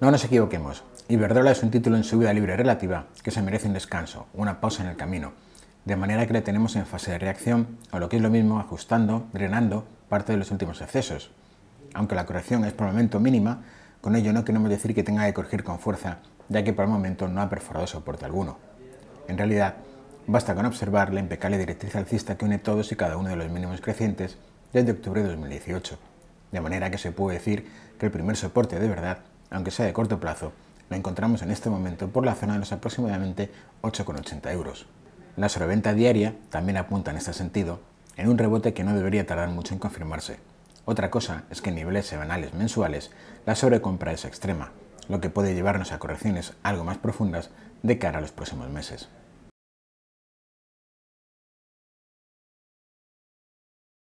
No nos equivoquemos, Iberdrola es un título en su vida libre relativa que se merece un descanso, una pausa en el camino, de manera que le tenemos en fase de reacción, o lo que es lo mismo, ajustando, drenando parte de los últimos excesos. Aunque la corrección es por el momento mínima, con ello no queremos decir que tenga que corregir con fuerza, ya que por el momento no ha perforado soporte alguno. En realidad, basta con observar la impecable directriz alcista que une todos y cada uno de los mínimos crecientes desde octubre de 2018, de manera que se puede decir que el primer soporte de verdad aunque sea de corto plazo, lo encontramos en este momento por la zona de los aproximadamente 8,80 euros. La sobreventa diaria también apunta en este sentido, en un rebote que no debería tardar mucho en confirmarse. Otra cosa es que en niveles semanales mensuales la sobrecompra es extrema, lo que puede llevarnos a correcciones algo más profundas de cara a los próximos meses.